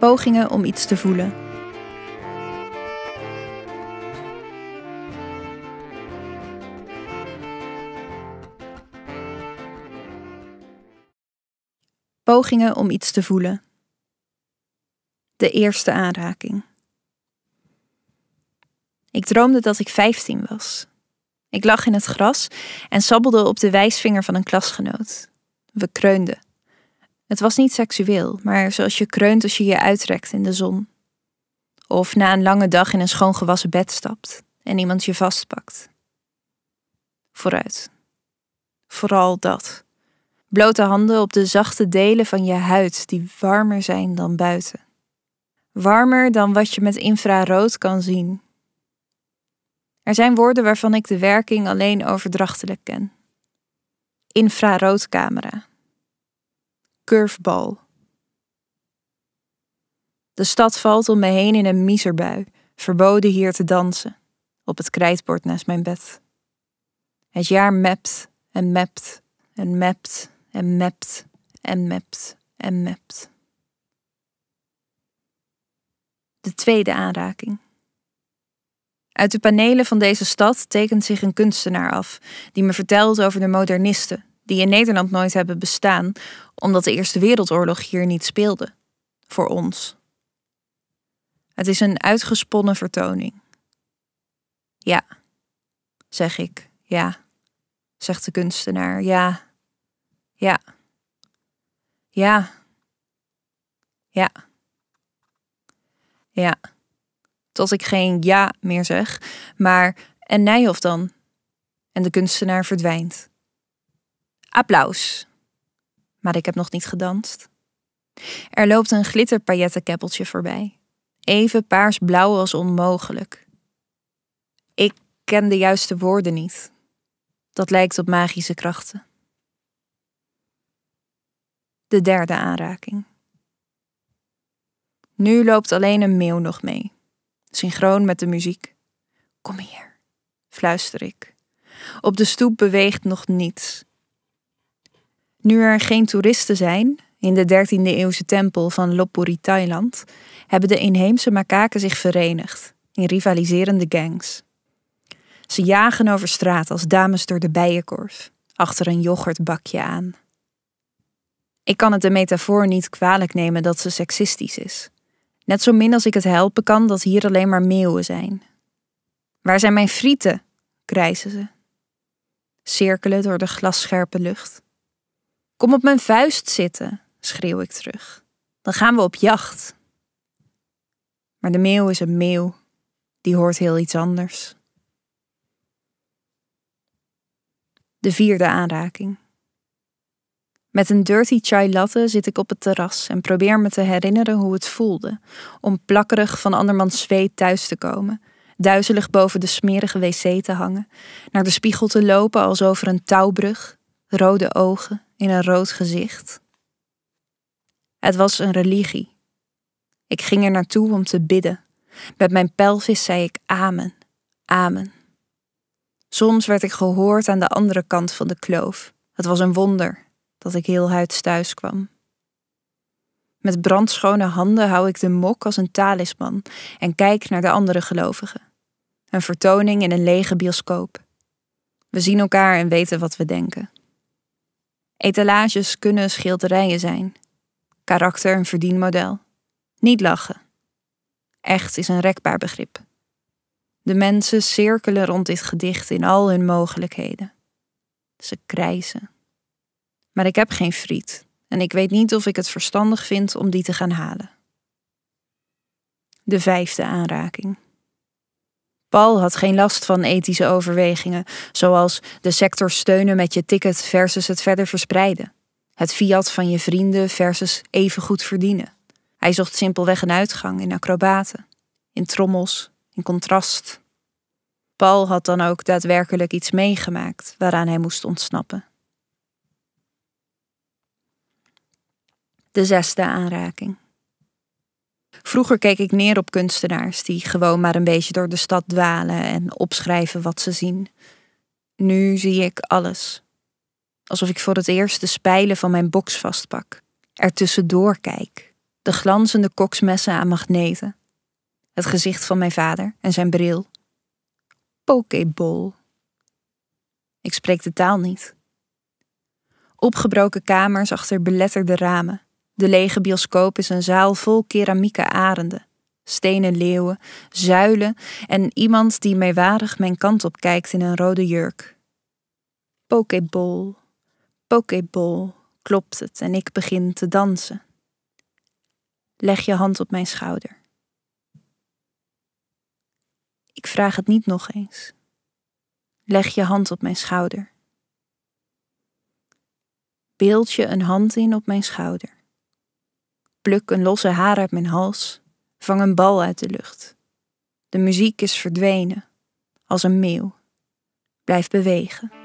pogingen om iets te voelen. Pogingen om iets te voelen. De eerste aanraking. Ik droomde dat ik 15 was. Ik lag in het gras en sabbelde op de wijsvinger van een klasgenoot. We kreunden. Het was niet seksueel, maar zoals je kreunt als je je uitrekt in de zon. Of na een lange dag in een schoongewassen bed stapt en iemand je vastpakt. Vooruit. Vooral dat. Blote handen op de zachte delen van je huid die warmer zijn dan buiten. Warmer dan wat je met infrarood kan zien. Er zijn woorden waarvan ik de werking alleen overdrachtelijk ken. Infraroodcamera curvebal. De stad valt om me heen in een miserbui, verboden hier te dansen, op het krijtbord naast mijn bed. Het jaar mept en mept en mept en mept en mept en mept. De tweede aanraking. Uit de panelen van deze stad tekent zich een kunstenaar af, die me vertelt over de modernisten, die in Nederland nooit hebben bestaan, omdat de Eerste Wereldoorlog hier niet speelde. Voor ons. Het is een uitgesponnen vertoning. Ja, zeg ik, ja, zegt de kunstenaar, ja, ja, ja, ja, ja. Tot ik geen ja meer zeg, maar en Nijhoff dan. En de kunstenaar verdwijnt. Applaus. Maar ik heb nog niet gedanst. Er loopt een glitterpaillettenkeppeltje voorbij. Even paarsblauw als onmogelijk. Ik ken de juiste woorden niet. Dat lijkt op magische krachten. De derde aanraking. Nu loopt alleen een meeuw nog mee, synchroon met de muziek. Kom hier, fluister ik. Op de stoep beweegt nog niets. Nu er geen toeristen zijn, in de 13e eeuwse tempel van Lopburi Thailand, hebben de inheemse makaken zich verenigd in rivaliserende gangs. Ze jagen over straat als dames door de bijenkorf, achter een yoghurtbakje aan. Ik kan het de metafoor niet kwalijk nemen dat ze seksistisch is. Net zo min als ik het helpen kan dat hier alleen maar meeuwen zijn. Waar zijn mijn frieten? krijzen ze. Cirkelen door de glasscherpe lucht. Kom op mijn vuist zitten, schreeuw ik terug. Dan gaan we op jacht. Maar de meeuw is een meeuw, die hoort heel iets anders. De vierde aanraking. Met een dirty chai latte zit ik op het terras en probeer me te herinneren hoe het voelde om plakkerig van andermans zweet thuis te komen, duizelig boven de smerige wc te hangen, naar de spiegel te lopen als over een touwbrug, rode ogen, in een rood gezicht. Het was een religie. Ik ging er naartoe om te bidden. Met mijn pelvis zei ik amen, amen. Soms werd ik gehoord aan de andere kant van de kloof. Het was een wonder dat ik heel huids thuis kwam. Met brandschone handen hou ik de mok als een talisman en kijk naar de andere gelovigen. Een vertoning in een lege bioscoop. We zien elkaar en weten wat we denken. Etalages kunnen schilderijen zijn. Karakter een verdienmodel. Niet lachen. Echt is een rekbaar begrip. De mensen cirkelen rond dit gedicht in al hun mogelijkheden. Ze krijzen. Maar ik heb geen friet en ik weet niet of ik het verstandig vind om die te gaan halen. De vijfde aanraking. Paul had geen last van ethische overwegingen, zoals de sector steunen met je ticket versus het verder verspreiden. Het fiat van je vrienden versus even goed verdienen. Hij zocht simpelweg een uitgang in acrobaten, in trommels, in contrast. Paul had dan ook daadwerkelijk iets meegemaakt waaraan hij moest ontsnappen. De zesde aanraking. Vroeger keek ik neer op kunstenaars die gewoon maar een beetje door de stad dwalen en opschrijven wat ze zien. Nu zie ik alles. Alsof ik voor het eerst de spijlen van mijn box vastpak, tussendoor kijk, de glanzende koksmessen aan magneten, het gezicht van mijn vader en zijn bril. Pokeball. Ik spreek de taal niet. Opgebroken kamers achter beletterde ramen de lege bioscoop is een zaal vol keramieke arenden, stenen leeuwen, zuilen en iemand die meewarig mijn kant op kijkt in een rode jurk. Pokeball, pokeball, klopt het en ik begin te dansen. Leg je hand op mijn schouder. Ik vraag het niet nog eens. Leg je hand op mijn schouder. Beeld je een hand in op mijn schouder. Pluk een losse haar uit mijn hals. Vang een bal uit de lucht. De muziek is verdwenen, als een meeuw. Blijf bewegen.